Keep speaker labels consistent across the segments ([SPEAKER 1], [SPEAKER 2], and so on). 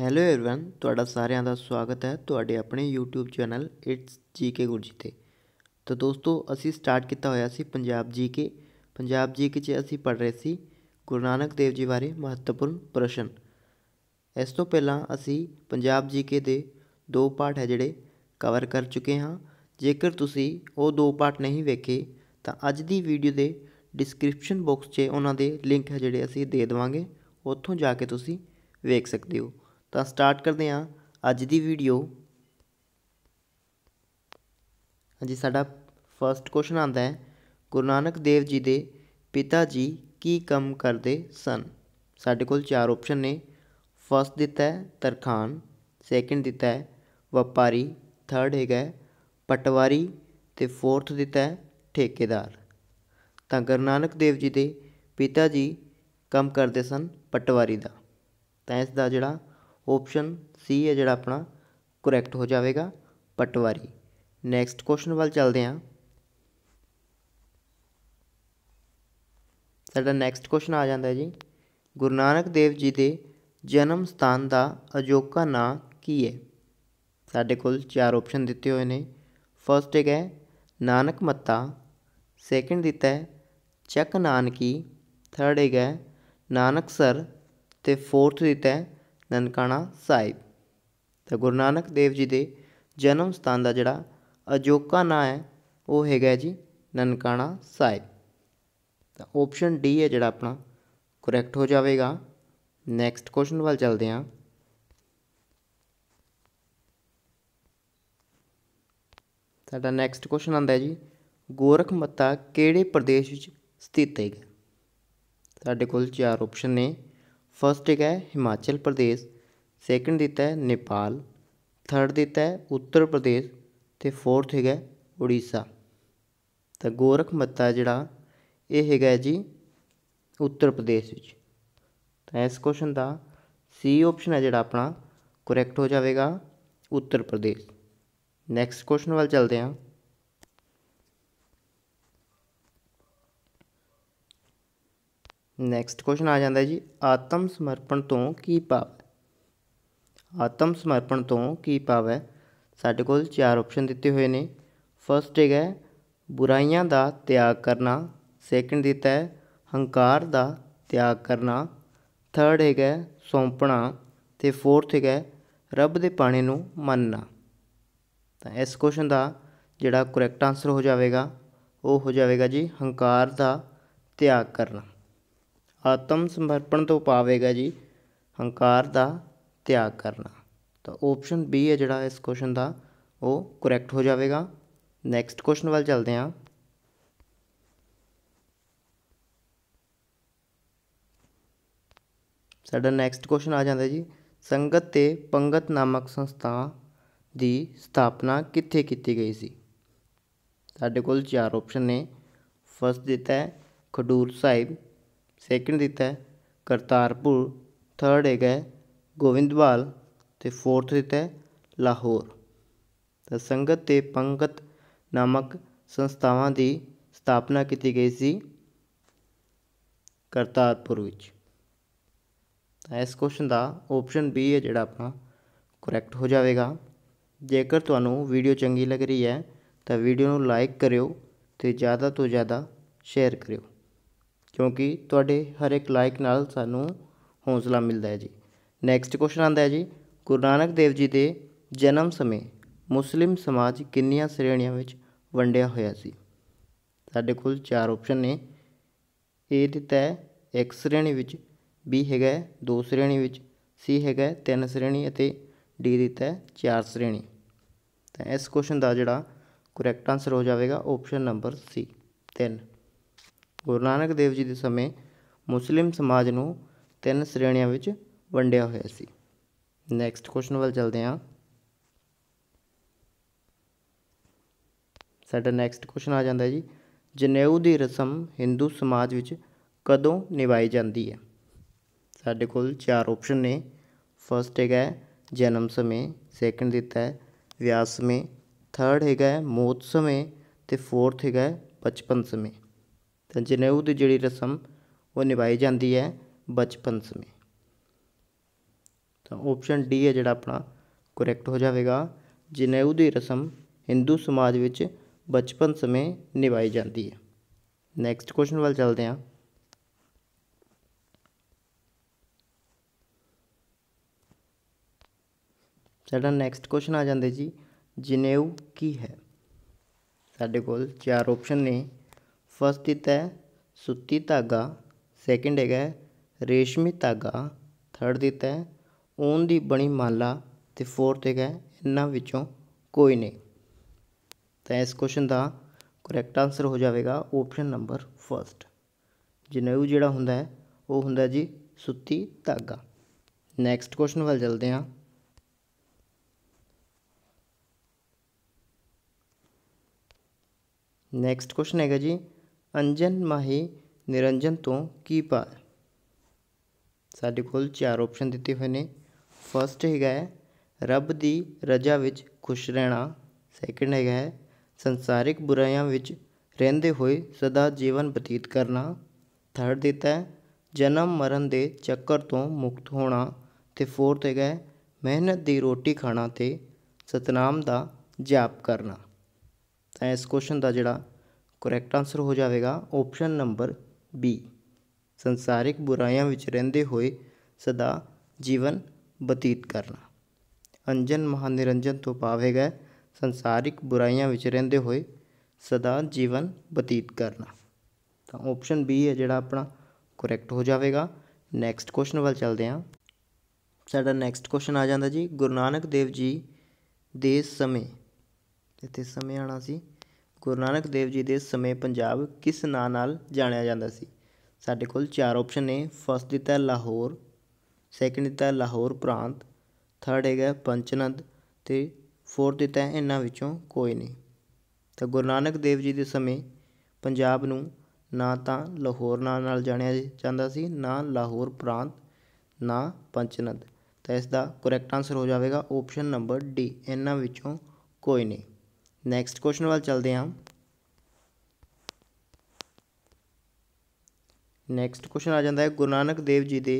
[SPEAKER 1] Hello everyone ਤੁਹਾਡਾ ਸਾਰਿਆਂ ਦਾ ਸਵਾਗਤ ਹੈ ਤੁਹਾਡੇ ਆਪਣੇ YouTube channel it's GK Gurji ਤੇ ਤਾਂ ਦੋਸਤੋ ਅਸੀਂ ਸਟਾਰਟ ਕੀਤਾ ਹੋਇਆ ਸੀ ਪੰਜਾਬ ਜੀਕੇ ਪੰਜਾਬ ਜੀਕੇ 'ਚ ਅਸੀਂ ਪੜ੍ਹ ਰਹੇ ਸੀ ਗੁਰੂ ਨਾਨਕ ਦੇਵ ਜੀ ਬਾਰੇ ਮਹੱਤਵਪੂਰਨ ਪ੍ਰਸ਼ਨ ਇਸ ਤੋਂ ਪਹਿਲਾਂ ਅਸੀਂ ਪੰਜਾਬ ਜੀਕੇ ਦੇ ਦੋ ਪਾਠ ਹੈ ਜਿਹੜੇ ਕਵਰ ਕਰ ਚੁੱਕੇ ਹਾਂ ਜੇਕਰ ਤੁਸੀਂ ਉਹ ਦੋ ਪਾਠ ਨਹੀਂ ਵੇਖੇ ਤਾਂ ਅੱਜ ਦੀ ਵੀਡੀਓ ਦੇ ਡਿਸਕ੍ਰਿਪਸ਼ਨ ਬਾਕਸ 'ਚ ਉਹਨਾਂ ਦੇ ਲਿੰਕ ਹੈ ਜਿਹੜੇ ਅਸੀਂ ਦੇ ਦੇਵਾਂਗੇ ਉੱਥੋਂ ਜਾ ਕੇ ਤੁਸੀਂ ਵੇਖ ਸਕਦੇ ਹੋ ਤਾਂ ਸਟਾਰਟ ਕਰਦੇ ਹਾਂ ਅੱਜ ਦੀ ਵੀਡੀਓ ਹਾਂਜੀ ਸਾਡਾ ਫਰਸਟ ਕੁਐਸਚਨ ਆਂਦਾ ਹੈ ਗੁਰੂ ਨਾਨਕ ਦੇਵ ਜੀ ਦੇ ਪਿਤਾ ਜੀ ਕੀ ਕੰਮ ਕਰਦੇ ਸਨ ਸਾਡੇ ਕੋਲ ਚਾਰ ਆਪਸ਼ਨ ਨੇ ਫਸਟ ਦਿੱਤਾ ਹੈ ਤਰਖਾਨ ਸੈਕਿੰਡ ਦਿੱਤਾ ਹੈ ਵਪਾਰੀ ਥਰਡ ਹੈਗਾ ਪਟਵਾਰੀ ਤੇ ਫੋਰਥ ਦਿੱਤਾ ਹੈ ਠੇਕੇਦਾਰ ਤਾਂ ਗੁਰੂ ਨਾਨਕ ਦੇਵ ਜੀ ਦੇ ਪਿਤਾ ਜੀ ਕੰਮ ਕਰਦੇ ਸਨ ਪਟਵਾਰੀ ਦਾ ਤਾਂ ਇਸ ਦਾ ਜਿਹੜਾ ਆਪਸ਼ਨ ਸੀ ਹੈ ਜਿਹੜਾ ਆਪਣਾ ਕਰੈਕਟ ਹੋ ਜਾਵੇਗਾ ਪਟਵਾਰੀ ਨੈਕਸਟ ਕੁਐਸਚਨ ਵੱਲ ਚੱਲਦੇ ਹਾਂ ਸਾਡਾ ਨੈਕਸਟ ਕੁਐਸਚਨ ਆ ਜਾਂਦਾ ਜੀ ਗੁਰੂ ਨਾਨਕ ਦੇਵ ਜੀ ਦੇ ਜਨਮ ਸਥਾਨ ਦਾ ਅਜੋਕਾ ਨਾਂ ਕੀ ਹੈ ਸਾਡੇ ਕੋਲ ਚਾਰ ਆਪਸ਼ਨ ਦਿੱਤੇ ਹੋਏ ਨੇ ਫਰਸਟ ਇੱਕ ਹੈ ਨਾਨਕ ਮੱਤਾ ਸੈਕੰਡ ਦਿੱਤਾ ਹੈ ਚੱਕ ਨਾਨਕੀ ਥਰਡ ਹੈਗਾ ਨਾਨਕਸਰ ਤੇ ਫੋਰਥ ਦਿੱਤਾ ਹੈ ਨਨਕਾਣਾ ਸਾਹਿਬ ਤਾਂ ਗੁਰੂ ਨਾਨਕ ਦੇਵ ਜੀ ਦੇ ਜਨਮ ਸਥਾਨ ਦਾ ਜਿਹੜਾ ਅਜੋਕਾ ਨਾਂ ਹੈ ਉਹ ਹੈਗਾ ਜੀ ਨਨਕਾਣਾ ਸਾਹਿਬ ਤਾਂ ਆਪਸ਼ਨ ਡੀ ਹੈ ਜਿਹੜਾ ਆਪਣਾ ਕਰੈਕਟ ਹੋ ਜਾਵੇਗਾ ਨੈਕਸਟ ਕੁਐਸਚਨ ਵੱਲ ਚੱਲਦੇ ਹਾਂ ਸਾਡਾ ਨੈਕਸਟ ਕੁਐਸਚਨ ਆਂਦਾ ਹੈ ਜੀ ਗੋਰਖ ਮੱਤਾ ਕਿਹੜੇ ਪ੍ਰਦੇਸ਼ ਵਿੱਚ ਸਥਿਤ ਹੈ ਸਾਡੇ ਕੋਲ ਚਾਰ ਆਪਸ਼ਨ ਨੇ ਫਰਸਟ एक है ਹਿਮਾਚਲ ਪ੍ਰਦੇਸ਼ ਸੈਕਿੰਡ ਦਿੱਤਾ ਹੈ ਨੇਪਾਲ ਥਰਡ ਦਿੱਤਾ ਹੈ ਉੱਤਰ ਪ੍ਰਦੇਸ਼ ਤੇ ਫੋਰਥ ਹੈਗਾ ਉੜੀਸਾ ਤਾਂ ਗੋਰਖ ਮੱਤਾ ਜਿਹੜਾ ਇਹ ਹੈਗਾ ਜੀ ਉੱਤਰ ਪ੍ਰਦੇਸ਼ ਵਿੱਚ ਤਾਂ ਇਸ ਕੁਐਸਚਨ ਦਾ ਸੀ ਆਪਸ਼ਨ ਹੈ ਜਿਹੜਾ ਆਪਣਾ ਕਰੈਕਟ ਹੋ ਜਾਵੇਗਾ ਉੱਤਰ ਪ੍ਰਦੇਸ਼ ਨੈਕਸਟ ਕੁਐਸਚਨ ਵੱਲ ਚਲਦੇ ਹਾਂ ਨੈਕਸਟ ਕੁਐਸਚਨ ਆ ਜਾਂਦਾ ਜੀ ਆਤਮ ਸਮਰਪਣ ਤੋਂ ਕੀ ਭਾਵ ਆਤਮ ਸਮਰਪਣ ਤੋਂ ਕੀ ਭਾਵ ਹੈ ਸਾਡੇ ਕੋਲ ਚਾਰ ਆਪਸ਼ਨ ਦਿੱਤੇ ਹੋਏ ਨੇ ਫਰਸਟ ਹੈਗਾ ਬੁਰਾਈਆਂ ਦਾ ਤਿਆਗ ਕਰਨਾ ਸੈਕਿੰਡ ਦਿੱਤਾ ਹੈ ਹੰਕਾਰ ਦਾ ਤਿਆਗ ਕਰਨਾ ਥਰਡ ਹੈਗਾ ਸੌਂਪਣਾ ਤੇ ਫੋਰਥ ਹੈਗਾ ਰੱਬ ਦੇ ਪਾਣੇ ਨੂੰ ਮੰਨਣਾ ਤਾਂ ਇਸ ਕੁਐਸਚਨ ਦਾ ਜਿਹੜਾ ਕਰੈਕਟ ਆਨਸਰ ਹੋ ਜਾਵੇਗਾ ਉਹ ਹੋ ਜਾਵੇਗਾ ਜੀ ਹੰਕਾਰ ਦਾ ਤਿਆਗ ਕਰਨਾ ਆਤਮ ਸਮਰਪਣ ਤੋਂ ਪਾਵੇਗਾ ਜੀ ਹੰਕਾਰ ਦਾ ਤਿਆਗ ਕਰਨਾ ਤਾਂ ਆਪਸ਼ਨ ਬੀ ਹੈ ਜਿਹੜਾ ਇਸ ਕੁਐਸਚਨ ਦਾ ਉਹ ਕਰੈਕਟ ਹੋ ਜਾਵੇਗਾ ਨੈਕਸਟ ਕੁਐਸਚਨ ਵੱਲ ਚੱਲਦੇ ਹਾਂ ਸਾਡਾ ਨੈਕਸਟ ਕੁਐਸਚਨ ਆ ਜਾਂਦਾ ਜੀ ਸੰਗਤ ਤੇ ਪੰਗਤ ਨਾਮਕ ਸੰਸਥਾ ਦੀ ਸਥਾਪਨਾ ਕਿੱਥੇ ਕੀਤੀ ਗਈ ਸੀ ਸਾਡੇ ਕੋਲ ਚਾਰ ਆਪਸ਼ਨ ਨੇ ਫਸਟ ਦਿੱਤਾ ਹੈ ਖਡੂਰ ਸਾਹਿਬ ਸੈਕਿੰਡ ਦਿੱਤਾ ਹੈ ਕਰਤਾਰਪੁਰ ਥਰਡ ਹੈਗਾ ਗਏ ਗੋਵਿੰਦਵਾਲ ਤੇ ਫੋਰਥ ਦਿੱਤਾ ਹੈ ਲਾਹੌਰ ਤਾਂ ਸੰਗਤ ਤੇ ਪੰਗਤ ਨਾਮਕ ਸੰਸਥਾਵਾਂ ਦੀ ਸਥਾਪਨਾ ਕੀਤੀ ਗਈ ਸੀ ਕਰਤਾਰਪੁਰ ਵਿੱਚ ਤਾਂ ਇਸ ਕੁਐਸਚਨ ਦਾ ਆਪਸ਼ਨ ਬੀ ਹੈ ਜਿਹੜਾ ਆਪਣਾ ਕਰੈਕਟ ਹੋ ਜਾਵੇਗਾ ਜੇਕਰ ਤੁਹਾਨੂੰ ਵੀਡੀਓ ਚੰਗੀ ਲੱਗ ਰਹੀ ਹੈ ਤਾਂ ਵੀਡੀਓ ਨੂੰ ਲਾਈਕ ਕਰਿਓ ਤੇ ਜ਼ਿਆਦਾ ਤੋਂ ਜ਼ਿਆਦਾ ਸ਼ੇਅਰ ਕਰਿਓ ਕਿਉਂਕਿ ਤੁਹਾਡੇ ਹਰ ਇੱਕ ਲਾਈਕ ਨਾਲ ਸਾਨੂੰ ਹੌਸਲਾ ਮਿਲਦਾ ਹੈ ਜੀ ਨੈਕਸਟ ਕੁਐਸਚਨ ਆਂਦਾ ਹੈ ਜੀ ਗੁਰੂ ਨਾਨਕ ਦੇਵ ਜੀ ਦੇ ਜਨਮ ਸਮੇਂ ਮੁਸਲਿਮ ਸਮਾਜ ਕਿੰਨੀਆਂ ਸ਼੍ਰੇਣੀਆਂ ਵਿੱਚ ਵੰਡਿਆ ਹੋਇਆ ਸੀ ਸਾਡੇ ਕੋਲ ਚਾਰ ਆਪਸ਼ਨ ਨੇ ਏ ਦਿੱਤਾ ਹੈ ਇੱਕ ਸ਼੍ਰੇਣੀ ਵਿੱਚ ਬੀ ਹੈਗਾ ਦੋ ਸ਼੍ਰੇਣੀ ਵਿੱਚ ਸੀ ਹੈਗਾ ਤਿੰਨ ਸ਼੍ਰੇਣੀ ਅਤੇ ਡੀ ਦਿੱਤਾ ਹੈ ਚਾਰ ਸ਼੍ਰੇਣੀ ਤਾਂ ਇਸ ਕੁਐਸਚਨ ਦਾ ਜਿਹੜਾ ਕਰੈਕਟ ਆਨਸਰ ਹੋ ਜਾਵੇਗਾ ਆਪਸ਼ਨ ਨੰਬਰ ਸੀ ਤਿੰਨ ਗੁਰੂ ਨਾਨਕ ਦੇਵ ਜੀ ਦੇ ਸਮੇਂ ਮੁਸਲਿਮ ਸਮਾਜ ਨੂੰ ਤਿੰਨ ਸ਼੍ਰੇਣੀਆਂ ਵਿੱਚ ਵੰਡਿਆ ਹੋਇਆ ਸੀ ਨੈਕਸਟ ਕੁਐਸਚਨ ਵੱਲ ਚਲਦੇ ਹਾਂ ਸਾਡਾ ਨੈਕਸਟ ਕੁਐਸਚਨ ਆ ਜਾਂਦਾ ਜੀ ਜਨੇਊ ਦੀ ਰਸਮ ਹਿੰਦੂ ਸਮਾਜ ਵਿੱਚ ਕਦੋਂ ਨਿਭਾਈ ਜਾਂਦੀ ਹੈ ਸਾਡੇ ਕੋਲ ਚਾਰ ਆਪਸ਼ਨ ਨੇ ਫਰਸਟ ਹੈਗਾ ਜਨਮ ਸਮੇਂ ਸੈਕੰਡ ਦਿੱਤਾ ਹੈ ਵਿਆਹ ਸਮੇਂ ਥਰਡ ਹੈਗਾ ਮੌਤ ਸਮੇਂ ਤੇ ਫੋਰਥ ਹੈਗਾ ਬਚਪਨ ਸਮੇਂ ਤਾਂ ਜਨੇਊ ਦੀ ਜਿਹੜੀ ਰਸਮ ਉਹ ਨਿਭਾਈ ਜਾਂਦੀ ਹੈ ਬਚਪਨ ਸਮੇਂ ਤਾਂ ਆਪਸ਼ਨ ਡੀ ਹੈ ਜਿਹੜਾ ਆਪਣਾ ਕਰੈਕਟ ਹੋ ਜਾਵੇਗਾ ਜਨੇਊ ਦੀ ਰਸਮ ਹਿੰਦੂ ਸਮਾਜ ਵਿੱਚ ਬਚਪਨ ਸਮੇਂ ਨਿਭਾਈ ਜਾਂਦੀ ਹੈ ਨੈਕਸਟ ਕੁਐਸਚਨ ਵੱਲ ਚੱਲਦੇ ਹਾਂ ਸਾਡਾ ਨੈਕਸਟ ਕੁਐਸਚਨ ਆ ਜਾਂਦੇ ਜੀ ਜਨੇਊ ਕੀ ਹੈ ਸਾਡੇ ਕੋਲ ਚਾਰ ਆਪਸ਼ਨ ਨੇ ਫਸਟ ਇਤ ਹੈ ਸੁੱਤੀ ਧਾਗਾ ਸੈਕਿੰਡ ਹੈਗਾ ਰੇਸ਼ਮੀ ਧਾਗਾ ਥਰਡ ਦਿੱਤਾ ਹੈ ਓਨ ਦੀ ਬਣੀ ਮਾਲਾ ਤੇ ਫੋਰਥ ਹੈਗਾ ਇਹਨਾਂ ਵਿੱਚੋਂ ਕੋਈ ਨਹੀਂ ਤਾਂ ਇਸ ਕੁਐਸਚਨ ਦਾ ਕਰੈਕਟ ਆਨਸਰ ਹੋ ਜਾਵੇਗਾ ਆਪਸ਼ਨ ਨੰਬਰ ਫਸਟ ਜਨੇਊ ਜਿਹੜਾ ਹੁੰਦਾ ਹੈ ਉਹ ਹੁੰਦਾ ਜੀ ਸੁੱਤੀ ਧਾਗਾ ਨੈਕਸਟ ਕੁਐਸਚਨ ਵੱਲ ਚੱਲਦੇ ਹਾਂ ਨੈਕਸਟ ਕੁਐਸਚਨ ਹੈਗਾ ਜੀ ਅੰਜਨ ਮਾਹੀ ਨਿਰੰਜਨ ਤੋਂ ਕੀ ਪਾ ਸਾਡੇ ਕੋਲ ਚਾਰ ਆਪਸ਼ਨ ਦਿੱਤੇ ਹੋਏ ਨੇ ਫਰਸਟ ਹੈਗਾ ਹੈ ਰੱਬ ਦੀ ਰਜ਼ਾ ਵਿੱਚ ਖੁਸ਼ ਰਹਿਣਾ ਸੈਕੰਡ ਹੈਗਾ ਹੈ ਸੰਸਾਰਿਕ ਬੁਰਾਈਆਂ ਵਿੱਚ ਰਹਿੰਦੇ ਹੋਏ ਸਦਾ ਜੀਵਨ ਬਤੀਤ ਕਰਨਾ ਥਰਡ ਦਿੱਤਾ ਹੈ ਜਨਮ ਮਰਨ ਦੇ ਚੱਕਰ ਤੋਂ ਮੁਕਤ ਹੋਣਾ ਤੇ ਫੋਰਥ ਹੈਗਾ ਹੈ ਮਿਹਨਤ ਦੀ ਰੋਟੀ ਖਾਣਾ ਤੇ ਸਤਨਾਮ ਦਾ ਜਾਪ ਕਰਨਾ ਤਾਂ ਇਸ ਕੁਐਸਚਨ ਦਾ ਜਿਹੜਾ ਕਰੈਕਟ ਆਨਸਰ ਹੋ ਜਾਵੇਗਾ ਆਪਸ਼ਨ ਨੰਬਰ ਬੀ ਸੰਸਾਰਿਕ ਬੁਰਾਈਆਂ ਵਿੱਚ ਰਹਿੰਦੇ ਹੋਏ ਸਦਾ ਜੀਵਨ ਬਤੀਤ ਕਰਨਾ ਅੰਜਨ ਮਹਾਨਿਰੰਜਨ ਤੋਂ ਪਾਵੇਗਾ ਸੰਸਾਰਿਕ ਬੁਰਾਈਆਂ ਵਿੱਚ ਰਹਿੰਦੇ ਹੋਏ ਸਦਾ ਜੀਵਨ ਬਤੀਤ ਕਰਨਾ ਤਾਂ ਆਪਸ਼ਨ ਬੀ ਹੈ ਜਿਹੜਾ ਆਪਣਾ ਕਰੈਕਟ ਹੋ ਜਾਵੇਗਾ ਨੈਕਸਟ ਕੁਐਸਚਨ ਵੱਲ ਚੱਲਦੇ ਹਾਂ ਸਾਡਾ ਨੈਕਸਟ ਕੁਐਸਚਨ ਆ ਜਾਂਦਾ ਜੀ ਗੁਰੂ ਨਾਨਕ ਦੇਵ ਜੀ ਦੇ ਸਮੇਂ ਇੱਥੇ ਸਮੇਂ ਆਣਾ ਸੀ ਗੁਰੂ ਨਾਨਕ ਦੇਵ ਜੀ ਦੇ ਸਮੇਂ ਪੰਜਾਬ ਕਿਸ ਨਾਂ ਨਾਲ ਜਾਣਿਆ ਜਾਂਦਾ ਸੀ ਸਾਡੇ ਕੋਲ ਚਾਰ ਆਪਸ਼ਨ ਨੇ ਫਸਟ ਦਿੱਤਾ ਲਾਹੌਰ ਸੈਕੰਡ ਦਿੱਤਾ ਲਾਹੌਰ ਪ੍ਰਾਂਤ ਥਰਡ ਹੈਗਾ ਪੰਚਨਦ ਤੇ ਫੋਰਥ ਦਿੱਤਾ ਇਹਨਾਂ ਵਿੱਚੋਂ ਕੋਈ ਨਹੀਂ ਤਾਂ ਗੁਰੂ ਨਾਨਕ ਦੇਵ ਜੀ ਦੇ ਸਮੇਂ ਪੰਜਾਬ ਨੂੰ ਨਾ ਤਾਂ ਲਾਹੌਰ ਨਾਂ ਨਾਲ ਜਾਣਿਆ ਜਾਂਦਾ ਸੀ ਨਾ ਲਾਹੌਰ ਪ੍ਰਾਂਤ ਨਾ ਪੰਚਨਦ ਤਾਂ ਇਸ ਦਾ ਕਰੈਕਟ ਆਨਸਰ ਹੋ ਜਾਵੇਗਾ ਆਪਸ਼ਨ ਨੰਬਰ ਡੀ ਇਹਨਾਂ ਵਿੱਚੋਂ ਕੋਈ ਨਹੀਂ ਨੈਕਸਟ ਕੁਐਸਚਨ ਵੱਲ ਚੱਲਦੇ ਹਾਂ ਨੈਕਸਟ ਕੁਐਸਚਨ ਆ ਜਾਂਦਾ ਹੈ ਗੁਰੂ ਨਾਨਕ ਦੇਵ ਜੀ ਦੇ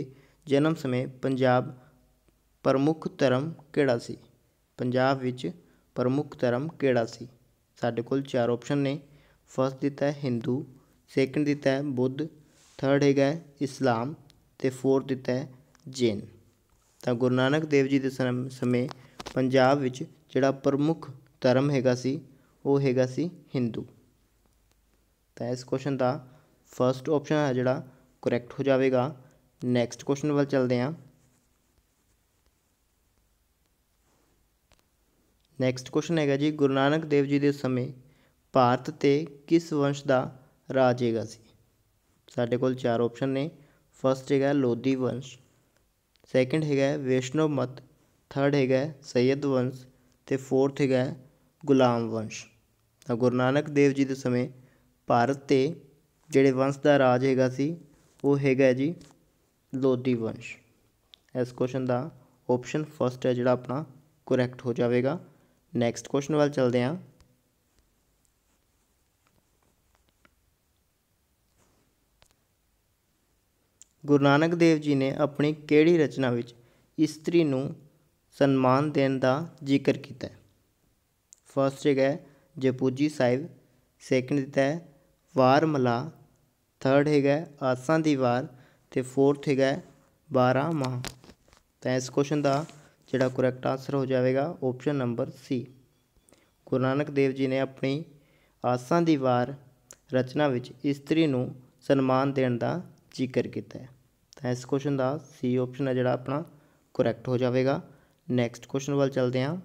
[SPEAKER 1] ਜਨਮ ਸਮੇਂ ਪੰਜਾਬ ਪ੍ਰਮੁੱਖ ਧਰਮ ਕਿਹੜਾ ਸੀ ਪੰਜਾਬ ਵਿੱਚ ਪ੍ਰਮੁੱਖ ਧਰਮ ਕਿਹੜਾ ਸੀ ਸਾਡੇ ਕੋਲ ਚਾਰ ਆਪਸ਼ਨ ਨੇ ਫਸਟ ਦਿੱਤਾ ਹੈ ਹਿੰਦੂ ਸੈਕੰਡ ਦਿੱਤਾ ਹੈ ਬੁੱਧ ਥਰਡ ਹੈਗਾ ਇਸਲਾਮ ਤੇ ਫੋਰਥ ਦਿੱਤਾ ਹੈ ਜੈਨ ਤਾਂ ਗੁਰੂ ਨਾਨਕ ਦੇਵ ਜੀ ਦੇ ਸਮੇਂ ਪੰਜਾਬ ਵਿੱਚ ਜਿਹੜਾ ਪ੍ਰਮੁੱਖ ਧਰਮ ਹੈਗਾ ਸੀ ਉਹ ਹੈਗਾ ਸੀ ਹਿੰਦੂ ਤਾਂ ਇਸ ਕੁਐਸਚਨ ਦਾ ਫਰਸਟ ਆਪਸ਼ਨ ਹੈ ਜਿਹੜਾ ਕਰੈਕਟ ਹੋ ਜਾਵੇਗਾ ਨੈਕਸਟ ਕੁਐਸਚਨ ਵੱਲ ਚੱਲਦੇ ਹਾਂ ਨੈਕਸਟ ਕੁਐਸਚਨ ਹੈਗਾ ਜੀ ਗੁਰੂ ਨਾਨਕ ਦੇਵ ਜੀ ਦੇ ਸਮੇਂ ਭਾਰਤ ਤੇ ਕਿਸ ਵੰਸ਼ ਦਾ ਰਾਜ ਹੈਗਾ ਸੀ ਸਾਡੇ ਕੋਲ ਚਾਰ ਆਪਸ਼ਨ ਨੇ ਫਰਸਟ ਹੈਗਾ ਲੋਧੀ ਵੰਸ਼ ਸੈਕੰਡ ਹੈਗਾ ਵੈਸ਼ਨਵ ਮਤ ਥਰਡ ਹੈਗਾ ਸੈਯਦ ਵੰਸ਼ ਤੇ ਫੋਰਥ ਹੈਗਾ ਗੁਲਾਮ ਵੰਸ਼ ਤਾਂ ਗੁਰੂ ਨਾਨਕ ਦੇਵ ਜੀ ਦੇ ਸਮੇਂ ਭਾਰਤ ਤੇ ਜਿਹੜੇ ਵੰਸ਼ ਦਾ ਰਾਜ ਹੈਗਾ ਸੀ ਉਹ ਹੈਗਾ ਜੀ ਲੋਧੀ ਵੰਸ਼ ਇਸ ਕੁਐਸਚਨ ਦਾ ਆਪਸ਼ਨ ਫਸਟ ਹੈ ਜਿਹੜਾ ਆਪਣਾ ਕਰੈਕਟ ਹੋ ਜਾਵੇਗਾ ਨੈਕਸਟ ਕੁਐਸਚਨ ਵੱਲ ਚਲਦੇ ਹਾਂ ਗੁਰੂ ਨਾਨਕ ਦੇਵ ਜੀ ਨੇ ਆਪਣੀ ਕਿਹੜੀ ਰਚਨਾ ਵਿੱਚ ਇਸਤਰੀ ਨੂੰ ਸਨਮਾਨ ਦੇਣ ਦਾ ਜ਼ਿਕਰ ਕੀਤਾ ਹੈ ਫਸਟ ਹੈਗਾ ਜਪੂਜੀ ਸਾਹਿਬ ਸੈਕਿੰਡ ਦਿੱਤਾ ਹੈ ਵਾਰ ਮਲਾ ਥਰਡ ਹੈਗਾ ਆਸਾਂ ਦੀ ਵਾਰ ਤੇ ਫੋਰਥ ਹੈਗਾ 12 ਮਾਹ ਤਾਂ ਇਸ ਕੁਐਸਚਨ ਦਾ ਜਿਹੜਾ ਕਰੈਕਟ ਆਨਸਰ ਹੋ ਜਾਵੇਗਾ option number C Guru Nanak Dev ji ਨੇ ਆਪਣੀ ਆਸਾਂ ਦੀ ਵਾਰ ਰਚਨਾ ਵਿੱਚ ਇਸਤਰੀ ਨੂੰ ਸਨਮਾਨ ਦੇਣ ਦਾ ਜ਼ਿਕਰ ਕੀਤਾ ਹੈ ਤਾਂ ਇਸ ਕੁਐਸਚਨ ਦਾ ਸੀ ਆਪਸ਼ਨ ਹੈ ਜਿਹੜਾ ਆਪਣਾ ਕਰੈਕਟ ਹੋ ਜਾਵੇਗਾ ਨੈਕਸਟ ਕੁਐਸਚਨ ਵੱਲ ਚਲਦੇ ਹਾਂ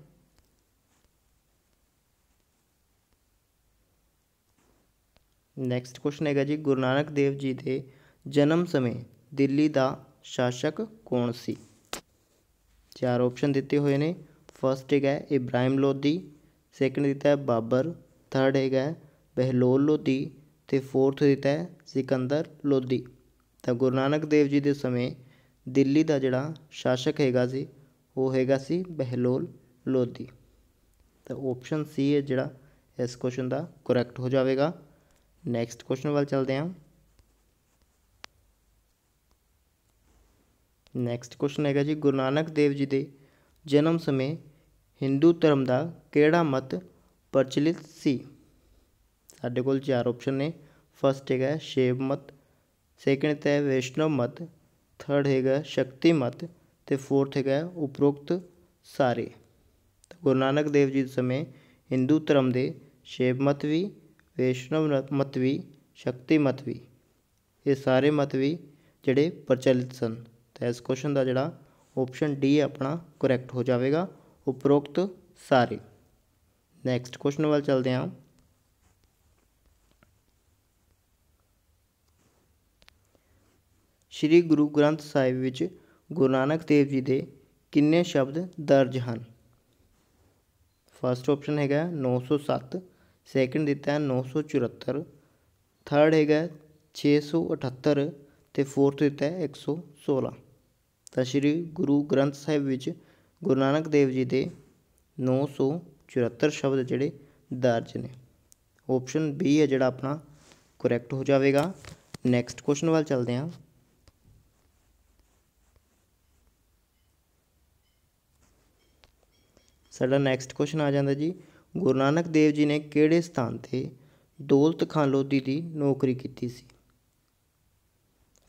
[SPEAKER 1] ਨੈਕਸਟ ਕੁਐਸਚਨ ਹੈਗਾ ਜੀ ਗੁਰੂ ਨਾਨਕ ਦੇਵ ਜੀ ਦੇ ਜਨਮ ਸਮੇਂ ਦਿੱਲੀ ਦਾ ਸ਼ਾਸਕ ਕੌਣ ਸੀ ਚਾਰ ਆਪਸ਼ਨ ਦਿੱਤੇ ਹੋਏ ਨੇ ਫਰਸਟ ਹੈਗਾ ਇਬਰਾਹਿਮ ਲੋਧੀ ਸੈਕੰਡ ਦਿੱਤਾ ਹੈ ਬਾਬਰ ਥਰਡ ਹੈਗਾ ਬਹਿਲੋਲ ਲੋਧੀ ਤੇ ਫੋਰਥ ਦਿੱਤਾ ਹੈ ਸਿਕੰਦਰ ਲੋਧੀ ਤਾਂ ਗੁਰੂ ਨਾਨਕ ਦੇਵ ਜੀ ਦੇ ਸਮੇਂ ਦਿੱਲੀ ਦਾ ਜਿਹੜਾ ਸ਼ਾਸਕ ਹੈਗਾ ਸੀ ਉਹ ਹੈਗਾ ਸੀ ਬਹਿਲੋਲ ਲੋਧੀ ਤਾਂ ਆਪਸ਼ਨ ਸੀ ਹੈ ਜਿਹੜਾ ਇਸ ਕੁਐਸਚਨ ਦਾ ਕਰੈਕਟ ਹੋ ਜਾਵੇਗਾ ਨੈਕਸਟ ਕੁਐਸਚਨ ਵੱਲ ਚਲਦੇ ਹਾਂ ਨੈਕਸਟ ਕੁਐਸਚਨ ਹੈਗਾ ਜੀ ਗੁਰੂ ਨਾਨਕ ਦੇਵ ਜੀ ਦੇ ਜਨਮ ਸਮੇਂ ਹਿੰਦੂ ਧਰਮ ਦਾ ਕਿਹੜਾ ਮਤ ਪ੍ਰਚਲਿਤ ਸੀ ਸਾਡੇ ਕੋਲ ਚਾਰ ਆਪਸ਼ਨ ਨੇ ਫਸਟ ਹੈਗਾ ਸ਼ੇਵ ਮਤ ਸੈਕੰਡ ਹੈ ਵੈਸ਼ਨਵ ਮਤ ਥਰਡ ਹੈਗਾ ਸ਼ਕਤੀ ਮਤ ਤੇ ਫੋਰਥ ਹੈਗਾ ਉਪਰੋਕਤ ਸਾਰੇ ਗੁਰੂ ਨਾਨਕ ਦੇਵ ਜੀ ਦੇ ਸਮੇਂ ਹਿੰਦੂ ਧਰਮ ਦੇ ਸ਼ੇਵ ਮਤ ਵੀ ਵੈਸ਼ਨਵ ਮਤ ਵੀ ਸ਼ਕਤੀ ਮਤ ਵੀ ਇਹ ਸਾਰੇ ਮਤ ਵੀ ਜਿਹੜੇ ਪ੍ਰਚਲਿਤ ਸਨ ਤਾਂ ਇਸ ਕੁਐਸਚਨ ਦਾ ਜਿਹੜਾ ਆਪਸ਼ਨ ਡੀ ਆਪਣਾ ਕਰੈਕਟ ਹੋ ਜਾਵੇਗਾ ਉਪਰੋਕਤ ਸਾਰੇ ਨੈਕਸਟ ਕੁਐਸਚਨ ਵੱਲ ਚਲਦੇ ਹਾਂ ਸ੍ਰੀ ਗੁਰੂ ਗ੍ਰੰਥ ਸਾਹਿਬ ਵਿੱਚ ਗੁਰੂ ਨਾਨਕ ਦੇਵ ਜੀ ਦੇ ਕਿੰਨੇ ਸ਼ਬਦ ਦਰਜ ਹਨ ਫਸਟ ਆਪਸ਼ਨ ਹੈਗਾ 907 ਸੈਕਿੰਡ ਦਿੱਤਾ ਹੈ 974 ਥਰਡ ਹੈਗਾ 678 ਤੇ ਫੋਰਥ ਦਿੱਤਾ ਹੈ 116 ਤਾਂ ਸ੍ਰੀ ਗੁਰੂ ਗ੍ਰੰਥ ਸਾਹਿਬ ਵਿੱਚ ਗੁਰੂ ਨਾਨਕ ਦੇਵ ਜੀ ਦੇ 974 ਸ਼ਬਦ ਜਿਹੜੇ ਦਰਜ ਨੇ ਆਪਸ਼ਨ ਬੀ ਹੈ ਜਿਹੜਾ ਆਪਣਾ ਕਰੈਕਟ ਹੋ ਜਾਵੇਗਾ ਨੈਕਸਟ ਕੁਐਸਚਨ ਵੱਲ ਚੱਲਦੇ ਹਾਂ ਸਾਡਾ ਨੈਕਸਟ ਕੁਐਸਚਨ ਆ ਜਾਂਦਾ ਜੀ ਗੁਰੂ ਨਾਨਕ ਦੇਵ ਜੀ ਨੇ ਕਿਹੜੇ ਸਥਾਨ ਤੇ ਦੌਲਤ ਖਾਂ ਲੋਧੀ ਦੀ ਨੌਕਰੀ ਕੀਤੀ ਸੀ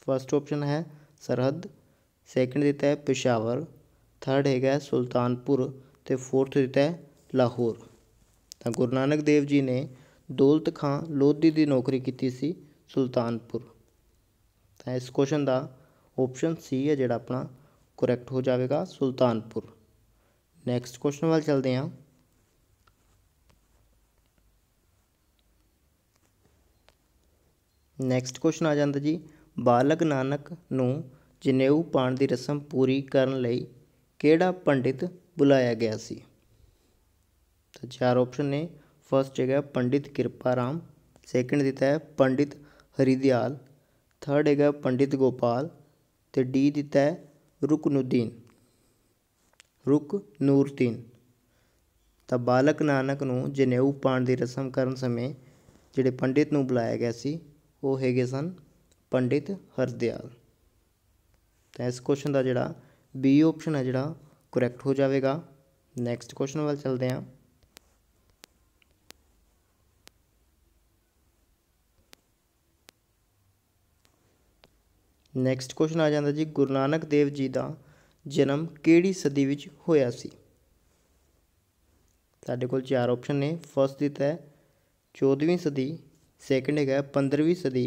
[SPEAKER 1] ਫਸਟ ਆਪਸ਼ਨ ਹੈ ਸਰਹੱਦ ਸੈਕੰਡ ਦਿੱਤਾ ਹੈ ਪਿਸ਼ਾਵਰ ਥਰਡ ਹੈਗਾ ਸੁਲਤਾਨਪੁਰ ਤੇ ਫੋਰਥ ਦਿੱਤਾ ਹੈ ਲਾਹੌਰ ਤਾਂ ਗੁਰੂ ਨਾਨਕ ਦੇਵ ਜੀ ਨੇ ਦੌਲਤ ਖਾਂ ਲੋਧੀ ਦੀ ਨੌਕਰੀ ਕੀਤੀ ਸੀ ਸੁਲਤਾਨਪੁਰ ਤਾਂ ਇਸ ਕੁਐਸਚਨ ਦਾ ਆਪਸ਼ਨ ਸੀ ਹੈ ਜਿਹੜਾ ਆਪਣਾ ਕਰੈਕਟ ਹੋ ਜਾਵੇਗਾ ਸੁਲਤਾਨਪੁਰ ਨੈਕਸਟ ਕੁਐਸਚਨ ਵੱਲ ਚਲਦੇ ਹਾਂ ਨੈਕਸਟ ਕੁਐਸਚਨ ਆ ਜਾਂਦਾ ਜੀ ਬਾਲਕ ਨਾਨਕ ਨੂੰ ਜਨੇਊ ਪਾਣ ਦੀ ਰਸਮ ਪੂਰੀ ਕਰਨ ਲਈ ਕਿਹੜਾ ਪੰਡਿਤ ਬੁਲਾਇਆ ਗਿਆ ਸੀ ਤਾਂ ਚਾਰ ਆਪਸ਼ਨ ਨੇ ਫਸਟ ਹੈਗਾ ਪੰਡਿਤ ਕਿਰਪਾ ਰਾਮ ਸੈਕੰਡ ਦਿੱਤਾ ਹੈ ਪੰਡਿਤ ਹਰੀਦਿਆਲ ਥਰਡ ਹੈਗਾ ਪੰਡਿਤ ਗੋਪਾਲ ਤੇ ਡੀ ਦਿੱਤਾ ਹੈ ਰੁਕਨੁਦੀਨ ਰੁਕ ਨੂਰਦੀਨ ਤਾਂ ਬਾਲਕ ਨਾਨਕ ਨੂੰ ਜਨੇਊ ਪਾਣ ਦੀ ਰਸਮ ਕਰਨ ਸਮੇਂ ਜਿਹੜੇ ਪੰਡਿਤ ਨੂੰ ਬੁਲਾਇਆ ਗਿਆ ਸੀ ਉਹ ਹੈਗੇ ਸਨ ਪੰਡਿਤ ਹਰਦਿਆਲ ਤਾਂ ਇਸ ਕੁਐਸਚਨ ਦਾ ਜਿਹੜਾ ਬੀ ਆਪਸ਼ਨ ਹੈ ਜਿਹੜਾ ਕਰੈਕਟ ਹੋ ਜਾਵੇਗਾ ਨੈਕਸਟ ਕੁਐਸਚਨ ਵੱਲ ਚਲਦੇ ਹਾਂ ਨੈਕਸਟ ਕੁਐਸਚਨ ਆ ਜਾਂਦਾ ਜੀ ਗੁਰੂ ਨਾਨਕ ਦੇਵ ਜੀ ਦਾ ਜਨਮ ਕਿਹੜੀ ਸਦੀ ਵਿੱਚ ਹੋਇਆ ਸੀ ਸਾਡੇ ਕੋਲ ਚਾਰ ਆਪਸ਼ਨ ਨੇ ਫਸਟ ਦਿੱਤਾ ਹੈ 14ਵੀਂ ਸਦੀ ਸੈਕੰਡ ਹੈਗਾ 15ਵੀਂ ਸਦੀ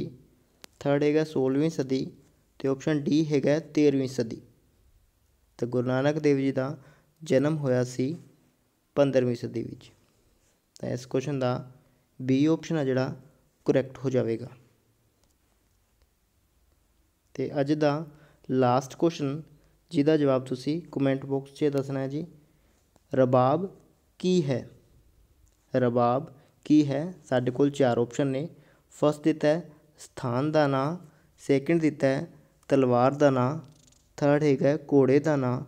[SPEAKER 1] ਥਰਡ ਹੈਗਾ 16ਵੀਂ ਸਦੀ ਤੇ ਆਪਸ਼ਨ ਡੀ ਹੈਗਾ 13ਵੀਂ ਸਦੀ ਤਾਂ ਗੁਰੂ ਨਾਨਕ ਦੇਵ ਜੀ ਦਾ ਜਨਮ ਹੋਇਆ ਸੀ 15ਵੀਂ ਸਦੀ ਵਿੱਚ ਤਾਂ ਇਸ ਕੁਐਸਚਨ ਦਾ ਬੀ ਆਪਸ਼ਨ ਆ ਜਿਹੜਾ ਕਰੈਕਟ ਹੋ ਜਾਵੇਗਾ ਤੇ ਅੱਜ ਦਾ ਲਾਸਟ ਕੁਐਸਚਨ ਜਿਹਦਾ ਜਵਾਬ ਤੁਸੀਂ ਕਮੈਂਟ ਬਾਕਸ 'ਚ ਦੱਸਣਾ ਹੈ ਜੀ ਰਬਾਬ ਕੀ ਹੈ ਰਬਾਬ ਕੀ ਹੈ ਸਾਡੇ ਕੋਲ ਚਾਰ ਆਪਸ਼ਨ ਨੇ ਫਸਟ ਦਿੱਤਾ ਹੈ ਸਥਾਨ ਦਾ ਨਾਂ ਸੈਕਿੰਡ ਦਿੱਤਾ ਹੈ ਤਲਵਾਰ ਦਾ ਨਾਂ ਥਰਡ ਹੈਗਾ ਘੋੜੇ ਦਾ ਨਾਂ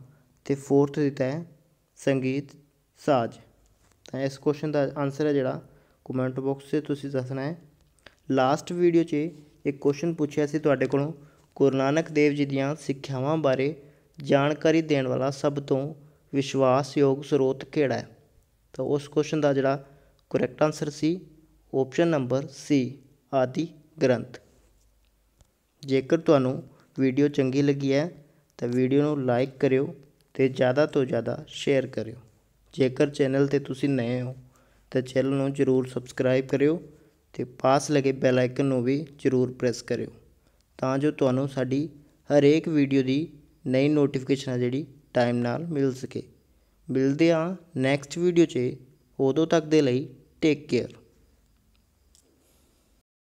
[SPEAKER 1] ਤੇ ਫੋਰਥ ਦਿੱਤਾ ਹੈ ਸੰਗੀਤ ਸਾਜ਼ ਤਾਂ ਇਸ ਕੁਐਸਚਨ ਦਾ ਆਨਸਰ ਹੈ ਜਿਹੜਾ ਕਮੈਂਟ ਬਾਕਸ 'ਚ ਤੁਸੀਂ ਦੱਸਣਾ ਹੈ ਲਾਸਟ ਵੀਡੀਓ 'ਚ ਇੱਕ ਕੁਐਸਚਨ ਪੁੱਛਿਆ ਸੀ ਤੁਹਾਡੇ ਕੋਲੋਂ ਗੁਰੂ ਨਾਨਕ ਦੇਵ ਜੀ ਦੀਆਂ ਸਿੱਖਿਆਵਾਂ ਬਾਰੇ ਜਾਣਕਾਰੀ ਦੇਣ ਵਾਲਾ ਸਭ ਤੋਂ ਵਿਸ਼ਵਾਸਯੋਗ ਸਰੋਤ ਕਿਹੜਾ ਹੈ ਤਾਂ ਉਸ ਕੁਐਸਚਨ ਦਾ ਜਿਹੜਾ ਕਰੈਕਟ ਆਨਸਰ ਸੀ option number C Adi Granth ਜੇਕਰ ਤੁਹਾਨੂੰ ਵੀਡੀਓ ਚੰਗੀ ਲੱਗੀ ਹੈ ਤਾਂ ਵੀਡੀਓ ਨੂੰ ਲਾਈਕ ਕਰਿਓ ਤੇ ਜ਼ਿਆਦਾ ਤੋਂ ਜ਼ਿਆਦਾ ਸ਼ੇਅਰ ਕਰਿਓ ਜੇਕਰ ਚੈਨਲ ਤੇ ਤੁਸੀਂ ਨਵੇਂ ਹੋ ਤਾਂ ਚੈਨਲ ਨੂੰ ਜ਼ਰੂਰ ਸਬਸਕ੍ਰਾਈਬ ਕਰਿਓ ਤੇ ਪਾਸ ਲਗੇ ਬੈਲ ਆਈਕਨ ਨੂੰ ਵੀ ਜ਼ਰੂਰ ਪ੍ਰੈਸ ਕਰਿਓ ਤਾਂ ਜੋ ਤੁਹਾਨੂੰ ਸਾਡੀ ਹਰੇਕ ਵੀਡੀਓ ਦੀ ਨਈ ਨੋਟੀਫਿਕੇਸ਼ਨ ਆ ਜਿਹੜੀ ਟਾਈਮ ਨਾਲ ਮਿਲ ਸਕੇ ਮਿਲਦੇ ਆ ਨੈਕਸਟ ਵੀਡੀਓ 'ਚ ਉਦੋਂ ਤੱਕ ਦੇ ਲਈ Take care.